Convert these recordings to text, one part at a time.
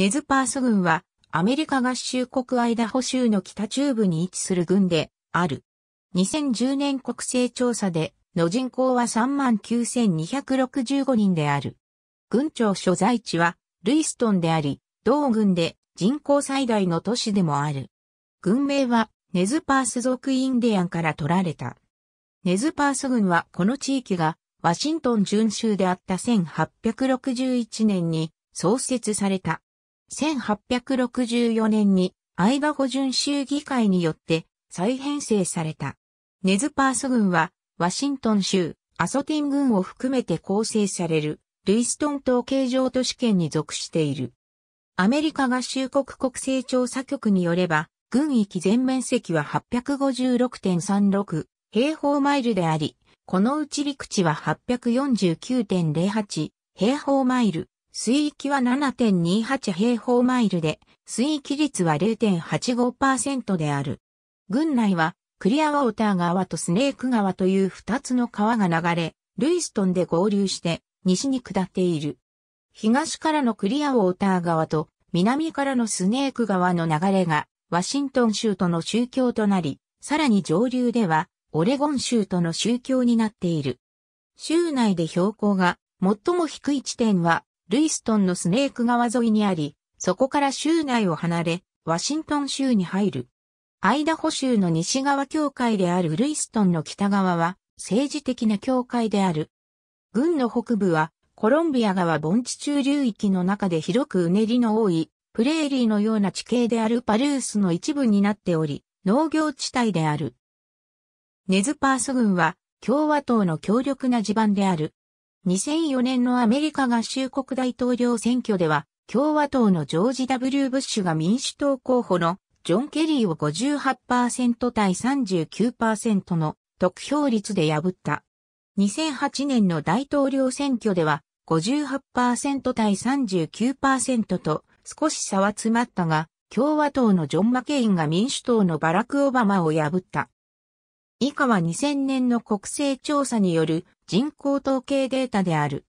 ネズパース軍はアメリカ合衆国アイダホ州の北中部に位置する軍である。2010年国勢調査での人口は39,265人である。軍庁所在地はルイストンであり、同軍で人口最大の都市でもある。軍名はネズパース族インディアンから取られた。ネズパース軍はこの地域がワシントン準州であった1861年に創設された。1864年にアイバホ巡州議会によって再編成された。ネズパース軍はワシントン州、アソティン軍を含めて構成されるルイストン統計上都市圏に属している。アメリカ合衆国国勢調査局によれば、軍域全面積は856.36平方マイルであり、このうち陸地は849.08平方マイル、水域は7.28平方マイルで、水域率は0.85%である。郡内は、クリアウォーター川とスネーク川という二つの川が流れ、ルイストンで合流して、西に下っている。東からのクリアウォーター川と、南からのスネーク川の流れが、ワシントン州との宗教となり、さらに上流では、オレゴン州との宗教になっている。州内で標高が最も低い地点はルイストンのスネーク川沿いにあり、そこから州内を離れ、ワシントン州に入る。アイダホ州の西側境界であるルイストンの北側は政治的な境界である。軍の北部はコロンビア川盆地中流域の中で広くうねりの多いプレーリーのような地形であるパルースの一部になっており、農業地帯である。ネズパース軍は共和党の強力な地盤である。2004年のアメリカ合衆国大統領選挙では、共和党のジョージ・ W・ ブッシュが民主党候補のジョン・ケリーを58%対39%の得票率で破った。2008年の大統領選挙では58%対39%と少し差は詰まったが、共和党のジョン・マケインが民主党のバラク・オバマを破った。以下は2000年の国勢調査による人口統計データである。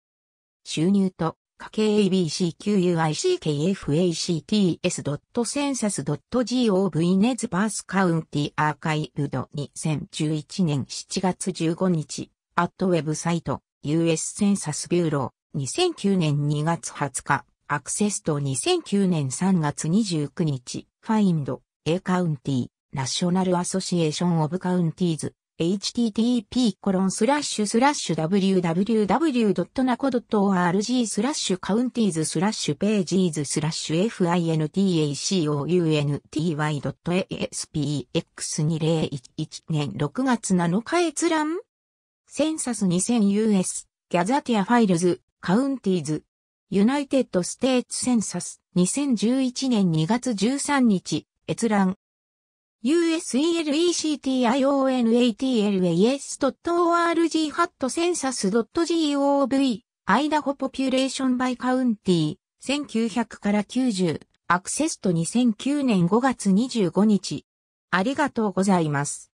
収入と、家計 a b c q u i c k f a c t s c e n s u s g o v n ネ s c ースカウンティアーカイブド2011年7月15日、アットウェブサイト、US センサスビューロー、2009年2月20日、アクセスと2009年3月29日、ファインド、A カウンティ、ナショナルアソシエーションオブカウンティーズ http コロンスラッシュスラッシュ www.naco.org スラッシュカウンティーズスラッシュページーズスラッシュ fintacounty.aspx2011 年6月7日閲覧センサス 2000US ギャザティアファイルズカウンティーズユナイテッドステーツセンサス2011年2月13日閲覧 u s e l e c t i o n a t l a e s o r g h a t c e n s u s g o v アイダホポピュレーションバイカウンティ1900から90アクセスト2009年5月25日ありがとうございます。